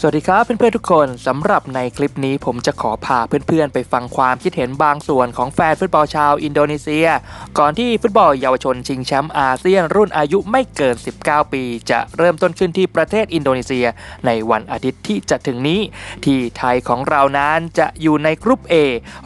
สวัสดีครับเพื่อนๆทุกคนสำหรับในคลิปนี้ผมจะขอพาเพื่อนๆ ไปฟังความคิดเห็นบางส่วนของแฟนฟุตบอลชาวอินโดนีเซีย ก่อนที่ฟุตบอลเยาวชนชิงแชมป์อาเซียนรุ่นอายุไม่เกิน 19 ปี จะเริ่มต้นขึ้นที่ประเทศอินโดนีเซีย ในวันอาทิตย์ที่จะถึงนี้ ที่ไทยของเรานั้นจะอยู่ในกรุ๊ป A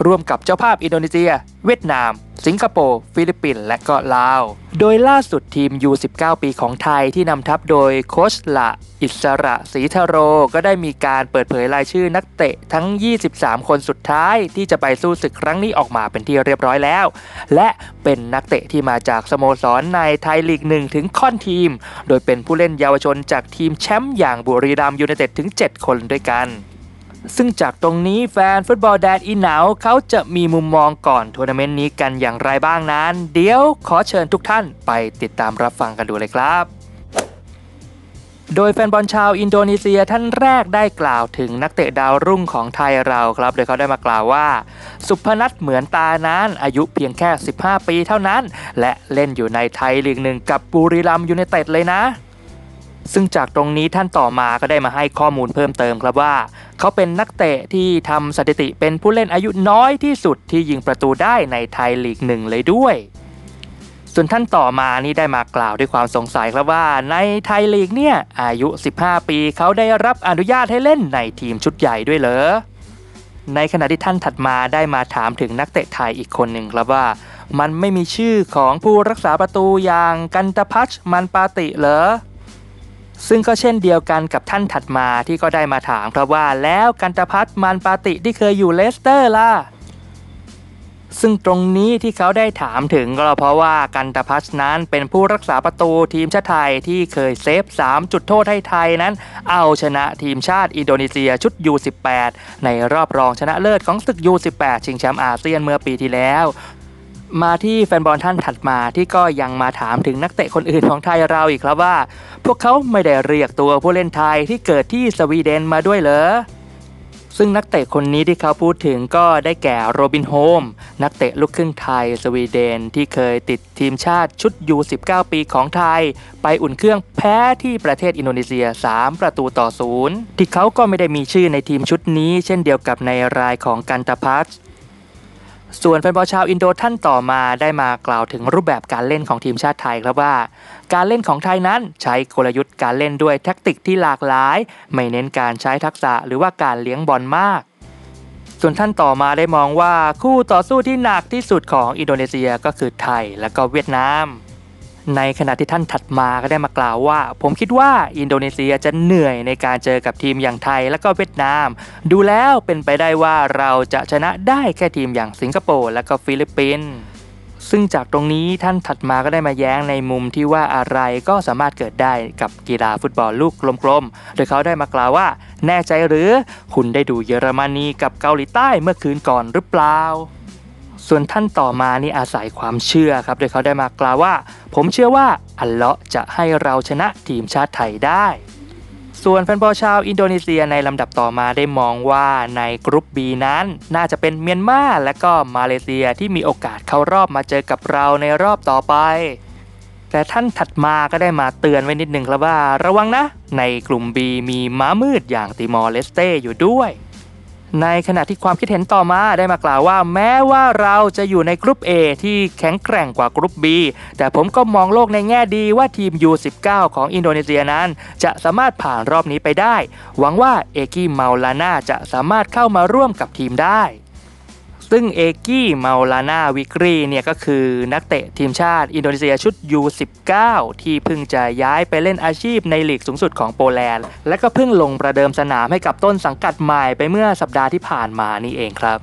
ร่วมกับเจ้าภาพอินโดนีเซียเวียดนามสิงคโปร์ ฟิลิปปินส์และก็ลาว โดยล่าสุดทีม U19 ปีของไทยที่นำทัพโดยโคชละ อิสระศรีทโร ก็ได้มีการเปิดเผยรายชื่อนักเตะทั้ง 23 คนสุดท้ายที่จะไปสู้ศึกครั้งนี้ออกมาเป็นที่เรียบร้อยแล้ว และเป็นนักเตะที่มาจากสโมสรในไทยลีกหนึ่งถึงค่อนทีม โดยเป็นผู้เล่นเยาวชนจากทีมแชมป์อย่างบุรีรัมยูไนเต็ดถึง 7 คนด้วยกันซึ่งจากตรงนี้แฟนฟุตบอลแดนอีหนาวเขาจะมีมุมมองก่อนทัวร์นาเมนต์นี้กันอย่างไรบ้างนั้น เดี๋ยวขอเชิญทุกท่านไปติดตามรับฟังกันดูเลยครับ โดยแฟนบอลชาวอินโดนีเซียท่านแรกได้กล่าวถึงนักเตะดาวรุ่งของไทยเราครับ โดยเขาได้มากล่าวว่า สุพนัทเหมือนตา นั้น อายุเพียงแค่ 15 ปีเท่านั้น และเล่นอยู่ในไทยลีกหนึ่งกับบุรีรัมยูไนเต็ดเลยนะซึ่งจากตรงนี้ท่านต่อมา ก็ได้มาให้ข้อมูลเพิ่มเติมครับว่าเขาเป็นนักเตะที่ทำสถิติเป็นผู้เล่นอายุน้อยที่สุดที่ยิงประตูได้ในไทยลีกหนึ่งเลยด้วย ส่วนท่านต่อมา นี่ได้มากล่าวด้วยความสงสัยครับว่า ในไทยลีกเนี่ยอายุ 15 ปีเขาได้รับอนุญาตให้เล่นในทีมชุดใหญ่ด้วยเหรอ ในขณะที่ท่านถัดมาได้มาถามถึงนักเตะไทยอีกคนหนึ่งครับว่า มันไม่มีชื่อของผู้รักษาประตูอย่างกันตพัชมันปาติเหรอซึ่งก็เช่นเดียวกันกับท่านถัดมาที่ก็ได้มาถามครับว่าแล้วกันตพัฒมันปาติที่เคยอยู่เลสเตอร์ล่ะ ซึ่งตรงนี้ที่เขาได้ถามถึงก็เพราะว่ากันตพัชนั้นเป็นผู้รักษาประตูทีมชาติไทยที่เคยเซฟ3จุดโทษให้ไทยนั้น เอาชนะทีมชาติอินโดนีเซียชุด U18 ในรอบรองชนะเลิศของศึก U18 ชิงแชมป์อาเซียนเมื่อปีที่แล้วมาที่แฟนบอลท่านถัดมาที่ก็ยังมาถามถึงนักเตะคนอื่นของไทยเราอีกครับว่า พวกเขาไม่ได้เรียกตัวผู้เล่นไทยที่เกิดที่สวีเดนมาด้วยเหรอ ซึ่งนักเตะคนนี้ที่เขาพูดถึงก็ได้แก่โรบินโฮมนักเตะลูกครึ่งไทยสวีเดนที่เคยติดทีมชาติชุดยู19ปีของไทย ไปอุ่นเครื่องแพ้ที่ประเทศอินโดนีเซีย 3 ประตูต่อศูนย์ที่เขาก็ไม่ได้มีชื่อในทีมชุดนี้ เช่นเดียวกับในรายของกันตาพัชส่วนแฟนบอลชาวอินโดท่านต่อมาได้มากล่าวถึงรูปแบบการเล่นของทีมชาติไทยครับว่า การเล่นของไทยนั้นใช้กลยุทธ์การเล่นด้วยแท็กติกที่หลากหลาย ไม่เน้นการใช้ทักษะหรือว่าการเลี้ยงบอลมาก ส่วนท่านต่อมาได้มองว่าคู่ต่อสู้ที่หนักที่สุดของอินโดนีเซียก็คือไทยและก็เวียดนามในขณะที่ท่านถัดมาก็ได้มากล่าวว่า ผมคิดว่าอินโดนีเซียจะเหนื่อยในการเจอกับทีมอย่างไทยและก็เวียดนาม ดูแล้วเป็นไปได้ว่าเราจะชนะได้แค่ทีมอย่างสิงคโปร์และก็ฟิลิปปินส์ซึ่งจากตรงนี้ท่านถัดมาก็ได้มาแย้งในมุมที่ว่าอะไรก็สามารถเกิดได้กับกีฬาฟุตบอลลูกกลมๆโดยเขาได้มากล่าวว่า แน่ใจหรือ คุณได้ดูเยอรมนีกับเกาหลีใต้เมื่อคืนก่อนหรือเปล่าส่วนท่านต่อมานี่อาศัยความเชื่อครับ โดยเขาได้มากล่าวว่า ผมเชื่อว่าอัลเลาะห์จะให้เราชนะทีมชาติไทยได้ ส่วนแฟนบอลชาวอินโดนีเซียในลำดับต่อมาได้มองว่าในกรุ๊ปีนั้นน่าจะเป็นเมียนมาและก็มาเลเซียที่มีโอกาสเข้ารอบมาเจอกับเราในรอบต่อไป แต่ท่านถัดมาก็ได้มาเตือนไว้นิดหนึ่งครับว่าระวังนะ ในกลุ่ม B มีม้ามืดอย่างติมอร์เลสเต้อยู่ด้วยในขณะที่ความคิดเห็นต่อมาได้มากล่าวว่าแม้ว่าเราจะอยู่ในกรุ๊ป A ที่แข็งแกร่งกว่ากรุ๊ป B แต่ผมก็มองโลกในแง่ดีว่าทีม U19 ของอินโดนีเซียนั้นจะสามารถผ่านรอบนี้ไปได้ หวังว่าเอกิเมาลาน่าจะสามารถเข้ามาร่วมกับทีมได้ซึ่งเอกี้เมาลาน่าวิกรีเนี่ยก็คือนักเตะทีมชาติอินโดนีเซียชุด U19 ที่เพิ่งจะย้ายไปเล่นอาชีพในลีกสูงสุดของโปแลนด์ และก็เพิ่งลงประเดิมสนามให้กับต้นสังกัดใหม่ไปเมื่อสัปดาห์ที่ผ่านมานี่เองครับ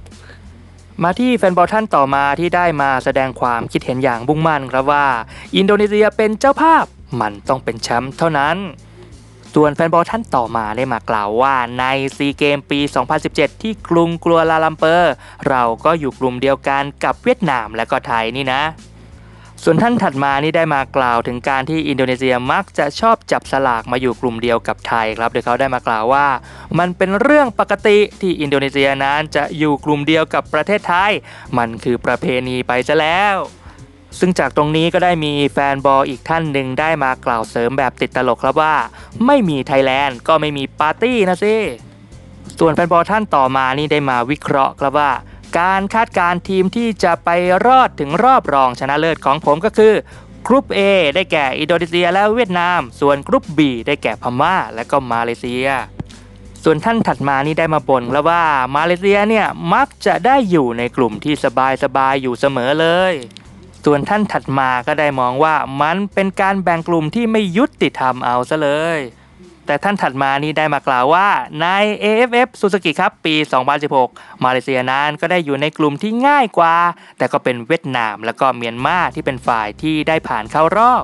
มาที่แฟนบอลท่านต่อมาที่ได้มาแสดงความคิดเห็นอย่างบุ่งมั่นครับว่า อินโดนีเซียเป็นเจ้าภาพมันต้องเป็นแชมป์เท่านั้นส่วนแฟนบอลท่านต่อมาได้มากล่าวว่าในซีเกมปี 2017 ที่กรุงกัวลาลัมเปอร์ เราก็อยู่กลุ่มเดียวกันกับเวียดนามและก็ไทยนี่นะ ส่วนท่านถัดมานี่ได้มากล่าวถึงการที่อินโดนีเซียมักจะชอบจับสลากมาอยู่กลุ่มเดียวกับไทยครับโดยเขาได้มากล่าวว่ามันเป็นเรื่องปกติที่อินโดนีเซียนั้นจะอยู่กลุ่มเดียวกับประเทศไทย มันคือประเพณีไปซะแล้วซึ่งจากตรงนี้ก็ได้มีแฟนบอลอีกท่านหนึ่งได้มากล่าวเสริมแบบติดตลกครับว่า ไม่มีไทยแลนด์ก็ไม่มีปาร์ตี้นะสิ ส่วนแฟนบอลท่านต่อมานี่ได้มาวิเคราะห์ครับว่า การคาดการทีมที่จะไปรอดถึงรอบรองชนะเลิศของผมก็คือกรุ๊ป A ได้แก่อินโดนีเซียและเวียดนาม ส่วนกรุ๊ป B ได้แก่พม่า และก็มาเลเซีย ส่วนท่านถัดมานี่ได้มาบ่นแล้วว่ามาเลเซียเนี่ยมักจะได้อยู่ในกลุ่มที่สบายๆอยู่เสมอเลยส่วนท่านถัดมาก็ได้มองว่ามันเป็นการแบ่งกลุ่มที่ไม่ยุติธรรมเอาซะเลย แต่ท่านถัดมานี้ได้มากล่าวว่าใน AFF ซูซูกิครับปี 2016 มาเลเซียนั้นก็ได้อยู่ในกลุ่มที่ง่ายกว่า แต่ก็เป็นเวียดนาม และก็เมียนมาที่เป็นฝ่ายที่ได้ผ่านเข้ารอบ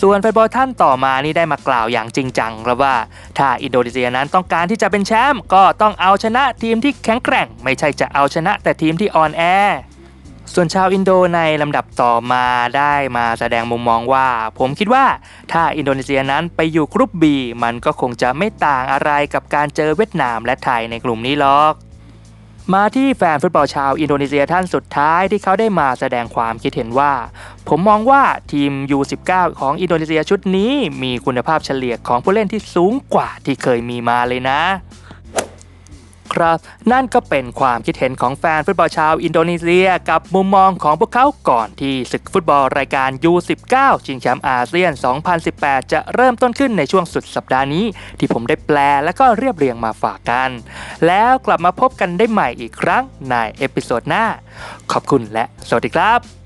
ส่วนแฟนบอลท่านต่อมานี้ได้มากล่าวอย่างจริงจังแล้วว่า ถ้าอินโดนีเซียนั้นต้องการที่จะเป็นแชมป์ก็ต้องเอาชนะทีมที่แข็งแกร่ง ไม่ใช่จะเอาชนะ แต่ทีมที่อ่อนแอส่วนชาวอินโดในลำดับต่อมาได้มาแสดงมุมมองว่า ผมคิดว่าถ้าอินโดนีเซียนั้นไปอยู่กรุ๊ปีมันก็คงจะไม่ต่างอะไรกับการเจอเวียดนามและไทยในกลุ่มนี้หรอก มาที่แฟนฟุตบอลชาวอินโดนีเซียท่านสุดท้ายที่เขาได้มาแสดงความคิดเห็นว่า ผมมองว่าทีม U19 ของอินโดนีเซียชุดนี้มีคุณภาพเฉลี่ยของผู้เล่นที่สูงกว่า ที่เคยมีมาเลยนะครับนั่นก็เป็นความคิดเห็นของแฟนฟุตบอลชาวอินโดนีเซียกับมุมมองของพวกเขาก่อนที่ศึกฟุตบอลรายการ U19 ชิงแชมป์อาเซียน 2018 จะเริ่มต้นขึ้นในช่วงสุดสัปดาห์นี้ที่ผมได้แปลและก็เรียบเรียงมาฝากกัน แล้วกลับมาพบกันได้ใหม่อีกครั้งในเอพิโซดหน้า ขอบคุณและสวัสดีครับ